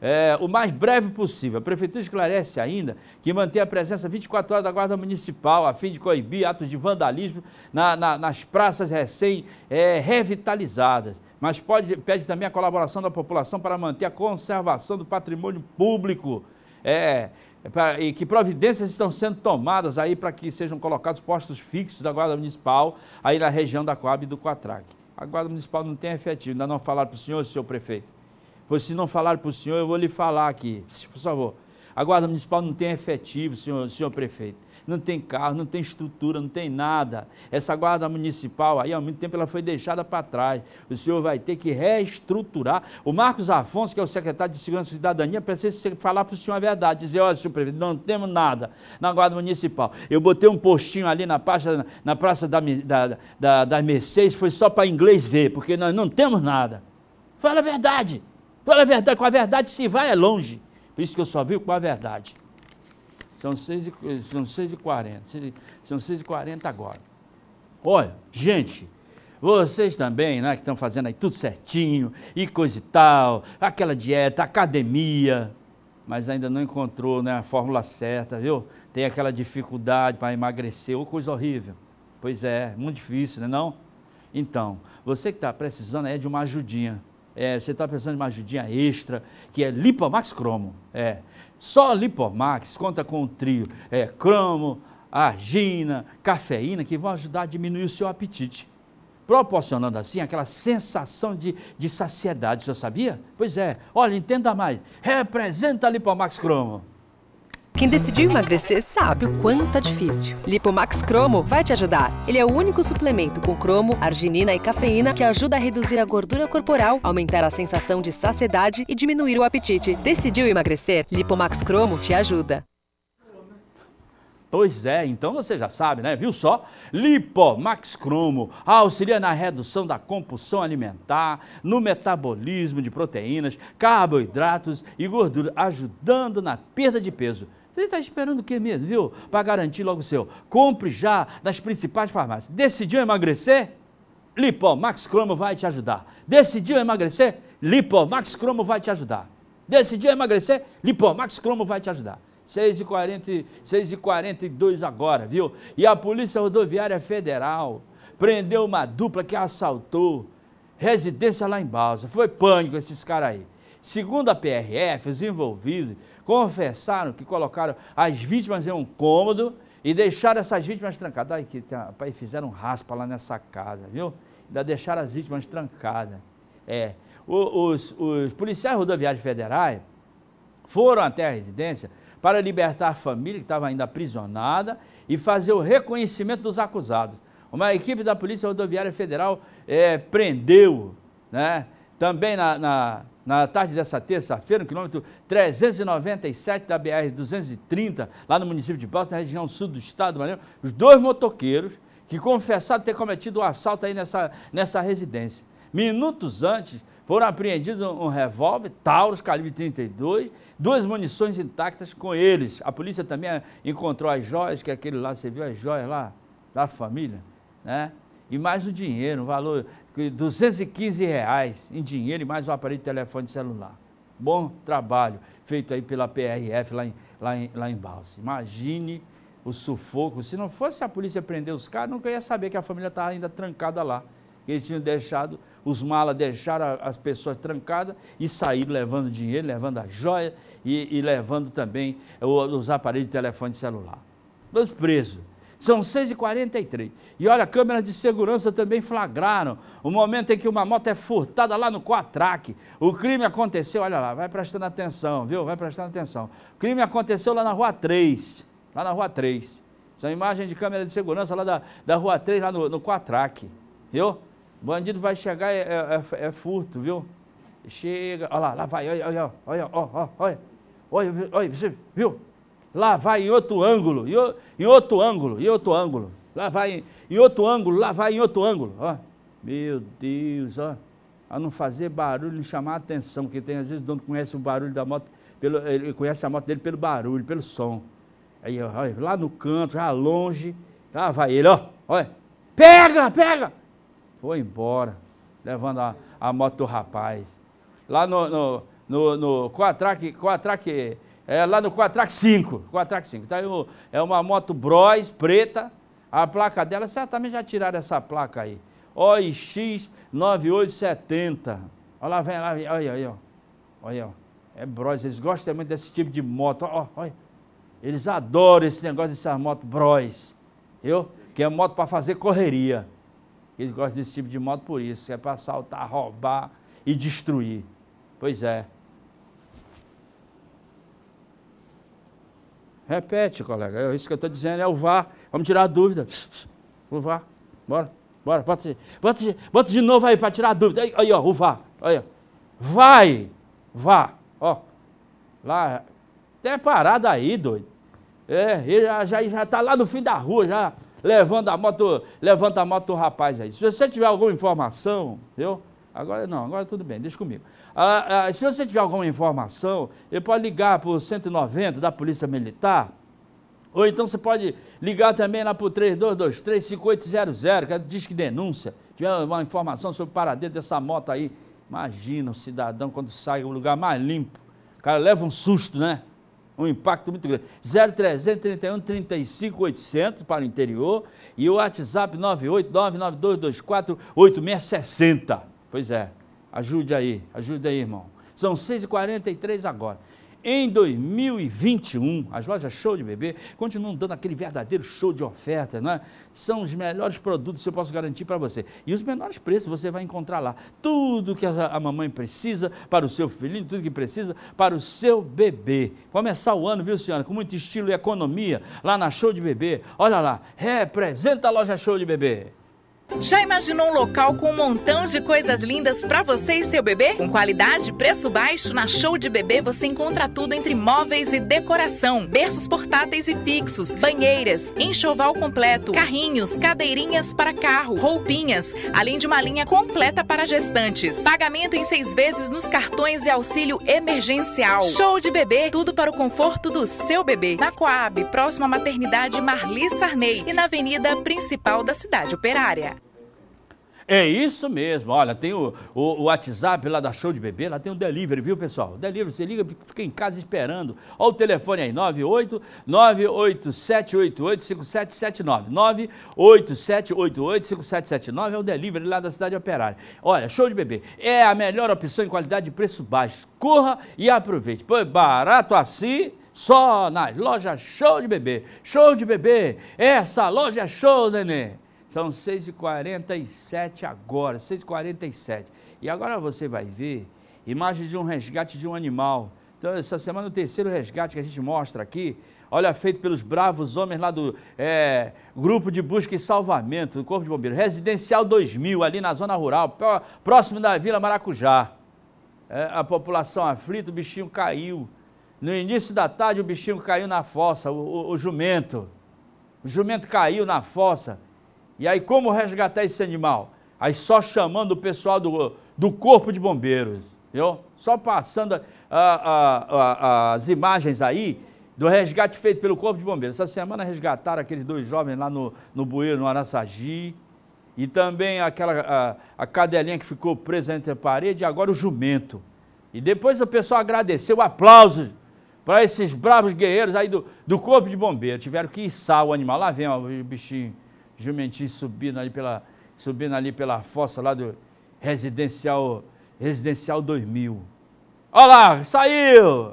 é, o mais breve possível. A Prefeitura esclarece ainda que mantém a presença 24 horas da Guarda Municipal a fim de coibir atos de vandalismo na, na, nas praças recém-revitalizadas. É, Mas pode, pede também a colaboração da população para manter a conservação do patrimônio público. É, é e que providências estão sendo tomadas aí para que sejam colocados postos fixos da Guarda Municipal aí na região da Coab e do Quatraque. A Guarda Municipal não tem efetivo, ainda não falaram para o senhor, senhor prefeito. Pois se não falar para o senhor, eu vou lhe falar aqui, por favor. A Guarda Municipal não tem efetivo, senhor, senhor prefeito. Não tem carro, não tem estrutura, não tem nada. Essa Guarda Municipal aí há muito tempo ela foi deixada para trás. O senhor vai ter que reestruturar. O Marcos Afonso, que é o secretário de Segurança e Cidadania, precisa falar para o senhor a verdade, dizer, olha, senhor prefeito, não temos nada na Guarda Municipal. Eu botei um postinho ali na, praça, na praça da, da, da, da Mercedes, foi só para inglês ver, porque nós não temos nada. Fala a verdade. Fala a verdade, com a verdade se vai é longe. Por isso que eu só vivo com a verdade. São 6h40. São 6h40 são 6 agora. Olha, gente, vocês também, né, que estão fazendo aí tudo certinho, e coisa e tal, aquela dieta, academia, mas ainda não encontrou né, a fórmula certa, viu? Tem aquela dificuldade para emagrecer, ou coisa horrível. Pois é, muito difícil, né não? Então, você que está precisando é de uma ajudinha. É, você está precisando de uma ajudinha extra, que é Lipomax Cromo. É. Só Lipomax conta com o trio é, cromo, argina, cafeína, que vão ajudar a diminuir o seu apetite. Proporcionando assim aquela sensação de, de saciedade, você sabia? Pois é, olha, entenda mais. Representa Lipomax Cromo. Quem decidiu emagrecer sabe o quanto é difícil. Lipomax Cromo vai te ajudar. Ele é o único suplemento com cromo, arginina e cafeína que ajuda a reduzir a gordura corporal, aumentar a sensação de saciedade e diminuir o apetite. Decidiu emagrecer? Lipomax Cromo te ajuda. Pois é, então você já sabe, né? Viu só? Lipomax Cromo, auxilia na redução da compulsão alimentar, no metabolismo de proteínas, carboidratos e gordura, ajudando na perda de peso. Você está esperando o que mesmo, viu? Para garantir logo o seu. Compre já nas principais farmácias. Decidiu emagrecer? Lipomax Cromo vai te ajudar. Decidiu emagrecer? Lipomax Cromo vai te ajudar. Decidiu emagrecer? Lipomax Cromo vai te ajudar. 6h42 agora, viu? E a Polícia Rodoviária Federal prendeu uma dupla que assaltou residência lá em Balsa. Foi pânico esses caras aí. Segundo a PRF, os envolvidos confessaram que colocaram as vítimas em um cômodo e deixaram essas vítimas trancadas. Aí que fizeram raspa lá nessa casa, viu? Ainda deixaram as vítimas trancadas. É. Os, os policiais rodoviários federais foram até a residência para libertar a família que estava ainda aprisionada e fazer o reconhecimento dos acusados. Uma equipe da Polícia Rodoviária Federal é, prendeu né, também na, na, na tarde dessa terça-feira, no quilômetro 397 da BR-230, lá no município de Balta, na região sul do estado do Maranhão, os dois motoqueiros que confessaram ter cometido o um assalto aí nessa, nessa residência. Minutos antes, foram apreendidos um revólver, Taurus, calibre 32, duas munições intactas com eles. A polícia também encontrou as joias, que é aquele lá, você viu as joias lá da família, né? e mais o dinheiro, um valor de 215 reais em dinheiro e mais um aparelho de telefone celular. Bom trabalho feito aí pela PRF lá em, lá em, lá em Balsa. Imagine o sufoco. Se não fosse a polícia prender os caras, nunca ia saber que a família estava ainda trancada lá. Eles tinham deixado, os malas deixaram as pessoas trancadas e saíram levando dinheiro, levando a joia e, e levando também os aparelhos de telefone celular. Dois presos. São 6h43. E olha, câmeras de segurança também flagraram o momento em que uma moto é furtada lá no Coatraque. O crime aconteceu, olha lá, vai prestando atenção, viu? Vai prestando atenção. O crime aconteceu lá na Rua 3. Lá na Rua 3. São imagens de câmera de segurança lá da, da Rua 3, lá no, no Coatraque. Viu? Bandido vai chegar, é, é, é, é furto, viu? Chega, olha lá, lá vai, olha, olha, olha, olha, olha, olha, olha, olha, olha, olha viu? lá vai em outro ângulo, em outro ângulo, em outro ângulo, lá vai em, em outro ângulo, lá vai em outro ângulo, ó. Meu Deus, ó. A não fazer barulho, e chamar a atenção, porque tem às vezes o dono conhece o barulho da moto, pelo, ele conhece a moto dele pelo barulho, pelo som. Aí, ó, lá no canto, já longe, lá vai ele, ó, olha. Pega, pega! Foi embora, levando a, a moto do rapaz. Lá no, no, no, no Coatraque, é, lá no Quatrac 5. Quatrac 5. Tá é uma moto Bros preta. A placa dela, certamente já tiraram essa placa aí. OIX 9870. Olha lá, vem lá, vem. Olha aí, Olha, É Bros. Eles gostam muito desse tipo de moto. Eles adoram esse negócio dessas motos Bros. Eu? Que é moto para fazer correria. Eles gostam desse tipo de moto por isso. É para assaltar, roubar e destruir. Pois é. Repete, colega. É isso que eu estou dizendo. É o VAR. Vamos tirar a dúvida. O VAR. Bora, bora. Bota, de, bota, bota de novo aí para tirar a dúvida. Aí, ó, o VAR. Aí, ó. Vai, vá. Ó. Lá. Até parado aí, doido. É, ele já, já, já tá lá no fim da rua, já levando a moto, levanta a moto do rapaz aí. Se você tiver alguma informação, viu? Agora não, agora tudo bem, deixa comigo. Ah, ah, se você tiver alguma informação, ele pode ligar para o 190 da Polícia Militar, ou então você pode ligar também lá para o 3223-5800, que é o disque denúncia. Se tiver uma informação sobre o paradeiro dessa moto aí. Imagina o cidadão quando sai um lugar mais limpo. O cara leva um susto, né? Um impacto muito grande. 0331 35800 para o interior e o WhatsApp 98992248660. Pois é. Ajude aí, ajude aí, irmão. São 6h43 agora. Em 2021, as lojas Show de Bebê continuam dando aquele verdadeiro show de oferta, não é? São os melhores produtos que eu posso garantir para você. E os menores preços você vai encontrar lá. Tudo que a mamãe precisa para o seu filhinho, tudo que precisa para o seu bebê. Começar o ano, viu, senhora, com muito estilo e economia lá na Show de Bebê. Olha lá, representa a loja Show de Bebê. Já imaginou um local com um montão de coisas lindas para você e seu bebê? Com qualidade e preço baixo, na Show de Bebê você encontra tudo entre móveis e decoração, berços portáteis e fixos, banheiras, enxoval completo, carrinhos, cadeirinhas para carro, roupinhas, além de uma linha completa para gestantes. Pagamento em seis vezes nos cartões e auxílio emergencial. Show de Bebê, tudo para o conforto do seu bebê. Na Coab, próxima à maternidade Marli Sarney e na avenida principal da cidade operária. É isso mesmo. Olha, tem o, o, o, WhatsApp lá da Show de Bebê, lá tem o delivery, viu, pessoal? Delivery, você liga, fica em casa esperando. Olha o telefone aí, 98 987885779. 5779 é o delivery lá da Cidade Operária. Olha, Show de Bebê é a melhor opção em qualidade e preço baixo. Corra e aproveite. Pô, barato assim só nas lojas Show de Bebê. Show de Bebê, essa loja é show, neném. São 6h47 agora, 6h47. E agora você vai ver imagem de um resgate de um animal. Então, essa semana, o terceiro resgate que a gente mostra aqui, olha, feito pelos bravos homens lá do é, Grupo de Busca e Salvamento do Corpo de Bombeiros, Residencial 2000, ali na zona rural, próximo da Vila Maracujá. É, a população aflita, o bichinho caiu. No início da tarde, o bichinho caiu na fossa, o, o, o jumento. O jumento caiu na fossa. E aí, como resgatar esse animal? Aí só chamando o pessoal do, do corpo de bombeiros, viu? Só passando a, a, a, as imagens aí do resgate feito pelo corpo de bombeiros. Essa semana resgataram aqueles dois jovens lá no, no bueiro, no Araçagi, e também aquela a, cadelinha que ficou presa entre a parede, e agora o jumento. E depois o pessoal agradeceu, aplausos para esses bravos guerreiros aí do, do corpo de bombeiros. Tiveram que içar o animal. Lá vem ó, o bichinho jumentinho subindo ali pela, subindo ali pela fossa lá do residencial, residencial 2000. Olha lá, saiu!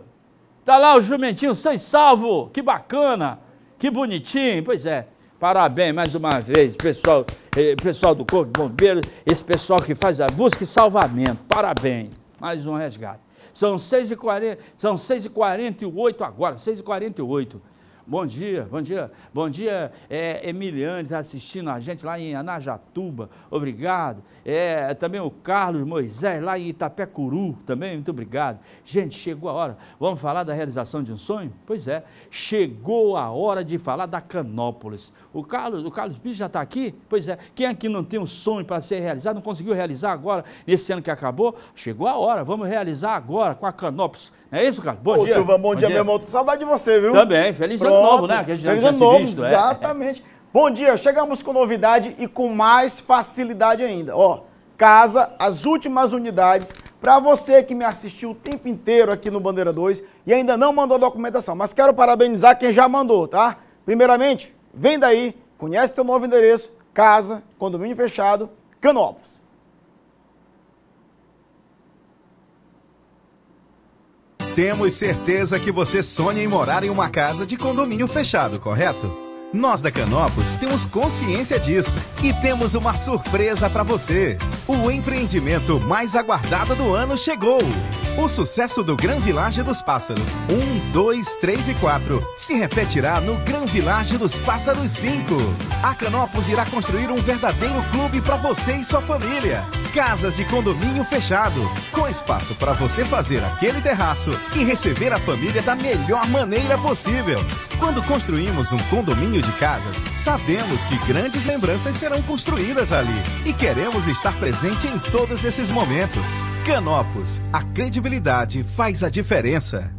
Tá lá o jumentinho, sem salvo! Que bacana! Que bonitinho! Pois é, parabéns mais uma vez, pessoal, eh, pessoal do Corpo de Bombeiros, esse pessoal que faz a busca e salvamento. Parabéns! Mais um resgate. São 6h48 agora, 6h48. Bom dia, bom dia, bom dia, é, Emiliane está assistindo a gente lá em Anajatuba, obrigado. É, também o Carlos Moisés lá em Itapecuru, também muito obrigado. Gente, chegou a hora, vamos falar da realização de um sonho? Pois é, chegou a hora de falar da Canópolis, o Carlos, o Carlos Pires já está aqui? Pois é. Quem aqui é não tem um sonho para ser realizado, não conseguiu realizar agora, nesse ano que acabou? Chegou a hora, vamos realizar agora com a Canopus. é isso, Carlos? Bom Ô, dia. Silva, bom, bom dia, dia, meu irmão. saudade de você, viu? Também. Feliz Pronto. ano novo, né? Que a gente Feliz ano novo, visto, é. exatamente. É. Bom dia, chegamos com novidade e com mais facilidade ainda. Ó, casa, as últimas unidades para você que me assistiu o tempo inteiro aqui no Bandeira 2 e ainda não mandou a documentação, mas quero parabenizar quem já mandou, tá? Primeiramente, Vem daí, conhece teu novo endereço, casa, condomínio fechado, Canopus. Temos certeza que você sonha em morar em uma casa de condomínio fechado, correto? Nós da Canopus temos consciência disso e temos uma surpresa para você. O empreendimento mais aguardado do ano chegou. O sucesso do Gran Village dos Pássaros 1, 2, 3 e 4 se repetirá no Gran Village dos Pássaros 5. A Canopus irá construir um verdadeiro clube para você e sua família. Casas de condomínio fechado, com espaço para você fazer aquele terraço e receber a família da melhor maneira possível. Quando construímos um condomínio de Casas, sabemos que grandes lembranças serão construídas ali e queremos estar presente em todos esses momentos. Canopus, a credibilidade faz a diferença.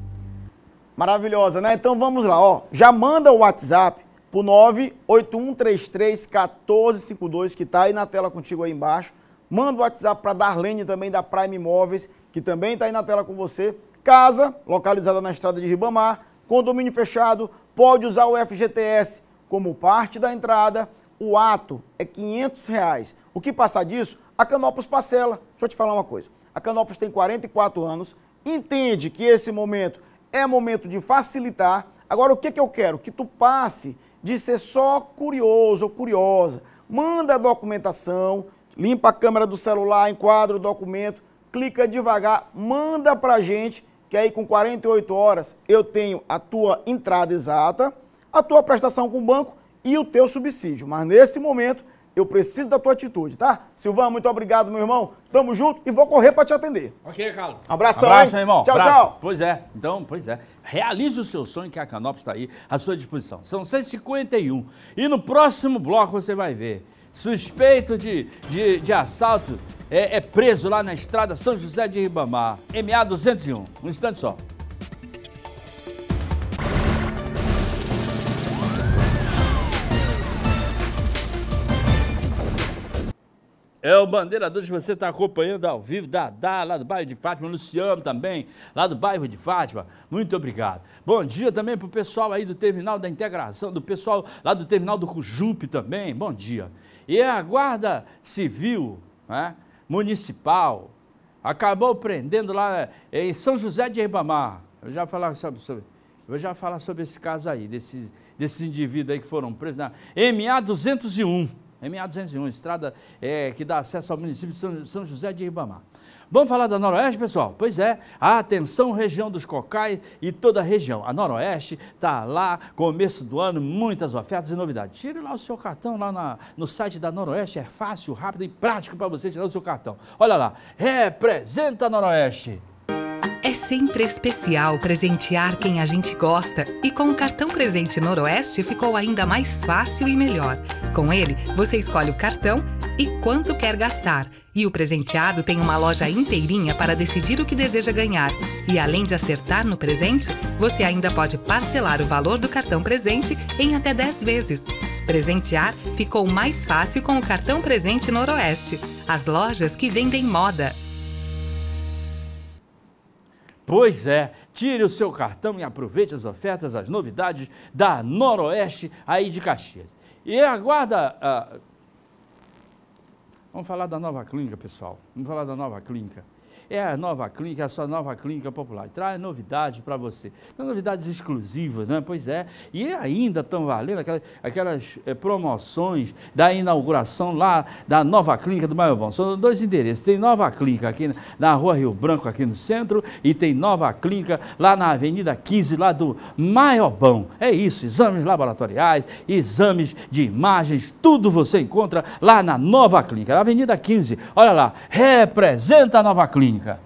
Maravilhosa, né? Então vamos lá, ó. Já manda o WhatsApp pro 1452, que tá aí na tela contigo aí embaixo. Manda o WhatsApp para Darlene também da Prime Imóveis, que também tá aí na tela com você. Casa, localizada na estrada de Ribamar, condomínio fechado, pode usar o FGTS como parte da entrada, o ato é R$ 500. Reais. O que passar disso, a Canopus parcela. Deixa eu te falar uma coisa. A Canopus tem 44 anos, entende que esse momento é momento de facilitar. Agora, o que, que eu quero? Que tu passe de ser só curioso ou curiosa. Manda a documentação, limpa a câmera do celular, enquadra o documento, clica devagar, manda a gente, que aí com 48 horas eu tenho a tua entrada exata, a tua prestação com o banco e o teu subsídio. Mas nesse momento, eu preciso da tua atitude, tá? Silvan, muito obrigado, meu irmão. Tamo junto e vou correr para te atender. Ok, Carlos. Abração, Abraço, hein? irmão. Tchau, Abraço. tchau. Pois é. Então, pois é. Realize o seu sonho que a Canopus está aí à sua disposição. São 151. E no próximo bloco você vai ver. Suspeito de, de, de assalto é, é preso lá na estrada São José de Ribamar. MA 201. Um instante só. É o Bandeira que você está acompanhando ao vivo, Dadá, lá do bairro de Fátima, Luciano também, lá do bairro de Fátima. Muito obrigado. Bom dia também para o pessoal aí do Terminal da Integração, do pessoal lá do Terminal do Cujupe também, bom dia. E a Guarda Civil né, Municipal acabou prendendo lá eh, em São José de Ribamar. Eu já falar sobre, sobre, eu já falar sobre esse caso aí, desses, desses indivíduos aí que foram presos na MA 201. MA201, estrada é, que dá acesso ao município de São, José de Ribamar. Vamos falar da Noroeste, pessoal? Pois é, atenção região dos Cocais e toda a região. A Noroeste está lá, começo do ano, muitas ofertas e novidades. Tire lá o seu cartão lá na, no site da Noroeste, é fácil, rápido e prático para você tirar o seu cartão. Olha lá, representa a Noroeste. É sempre especial presentear quem a gente gosta e com o cartão presente Noroeste ficou ainda mais fácil e melhor. Com ele, você escolhe o cartão e quanto quer gastar. E o presenteado tem uma loja inteirinha para decidir o que deseja ganhar. E além de acertar no presente, você ainda pode parcelar o valor do cartão presente em até 10 vezes. Presentear ficou mais fácil com o cartão presente Noroeste, as lojas que vendem moda. Pois é, tire o seu cartão e aproveite as ofertas, as novidades da Noroeste aí de Caxias. E aguarda. Ah, vamos falar da nova clínica, pessoal. Vamos falar da nova clínica é a nova clínica, é a sua nova clínica popular. Traz novidade para você. São então, novidades exclusivas, né? Pois é. E ainda estão valendo aquelas, aquelas eh, é, promoções da inauguração lá da nova clínica do Maior Bom. São dois endereços. Tem nova clínica aqui na rua Rio Branco, aqui no centro, e tem nova clínica lá na Avenida 15, lá do Maiobão. É isso, exames laboratoriais, exames de imagens, tudo você encontra lá na nova clínica, na Avenida 15. Olha lá, representa a nova clínica. 你看。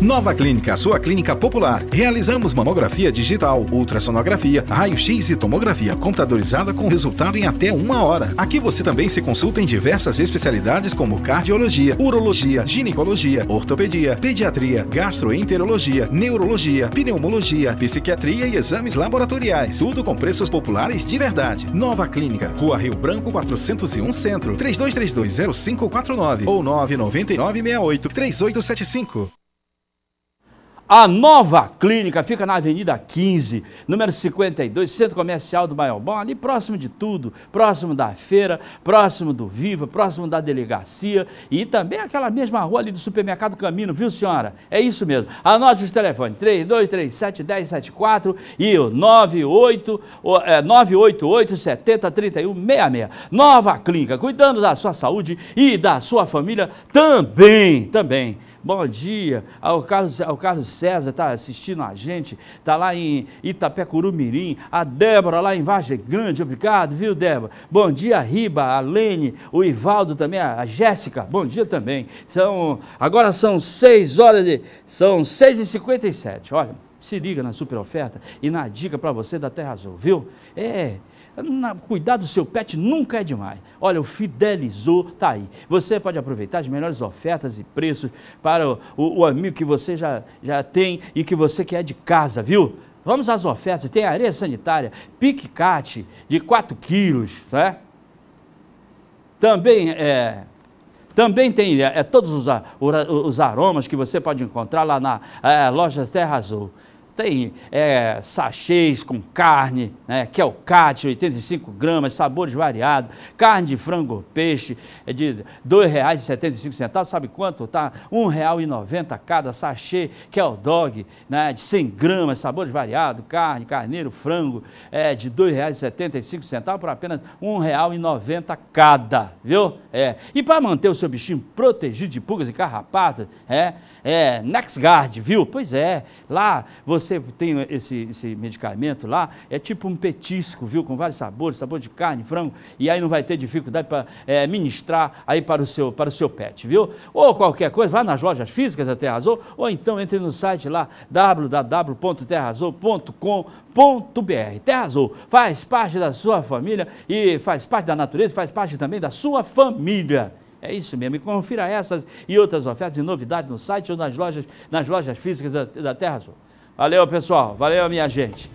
Nova Clínica, sua clínica popular. Realizamos mamografia digital, ultrassonografia, raio-x e tomografia computadorizada com resultado em até uma hora. Aqui você também se consulta em diversas especialidades como cardiologia, urologia, ginecologia, ortopedia, pediatria, gastroenterologia, neurologia, pneumologia, psiquiatria e exames laboratoriais. Tudo com preços populares de verdade. Nova Clínica, Rua Rio Branco 401 Centro, 32320549 ou 99968 3875. A nova clínica fica na Avenida 15, número 52, Centro Comercial do Maiobão, ali próximo de tudo, próximo da feira, próximo do Viva, próximo da delegacia e também aquela mesma rua ali do supermercado Camino, viu senhora? É isso mesmo. Anote os telefones, 3237 1074 e o 988 70 66. Nova Clínica, cuidando da sua saúde e da sua família também, também bom dia. Ah, o Carlos, ah, o Carlos César está assistindo a gente, está lá em Mirim, A Débora lá em Vargem Grande, obrigado, viu, Débora? Bom dia, Riba, a Lene, o Ivaldo também, a Jéssica, bom dia também. São, agora são 6 horas de. São 6h57, olha. Se liga na super oferta e na dica para você da Terra Azul, viu? É, na, cuidar do seu pet nunca é demais. Olha, o Fidelizou tá aí. Você pode aproveitar as melhores ofertas e preços para o, o, o amigo que você já, já tem e que você quer de casa, viu? Vamos às ofertas. Tem areia sanitária, picate de 4 quilos, né? Também é também tem é, é todos os, os aromas que você pode encontrar lá na é, loja Terra Azul tem é, sachês com carne, né, que é o cat, 85 gramas, sabores variados, carne de frango, peixe, é de R$ 2,75, sabe quanto? Está R$ 1,90 cada sachê, que é o dog, né, de 100 gramas, sabores variados, carne, carneiro, frango, é de R$ 2,75 por apenas R$ 1,90 cada, viu? É. E para manter o seu bichinho protegido de pulgas e carrapatas, é, é, NexGuard, viu? Pois é, lá você tem esse, esse medicamento lá, é tipo um petisco, viu? Com vários sabores, sabor de carne, frango, e aí não vai ter dificuldade para é, ministrar aí para o, seu, para o seu pet, viu? Ou qualquer coisa, vá nas lojas físicas da Terra Azul, ou então entre no site lá, www.terraazul.com.br. Terra Azul faz parte da sua família e faz parte da natureza, faz parte também da sua família. É isso mesmo. E confira essas e outras ofertas e novidades no site ou nas lojas, nas lojas físicas da, da Terra Azul. Valeu, pessoal. Valeu, minha gente.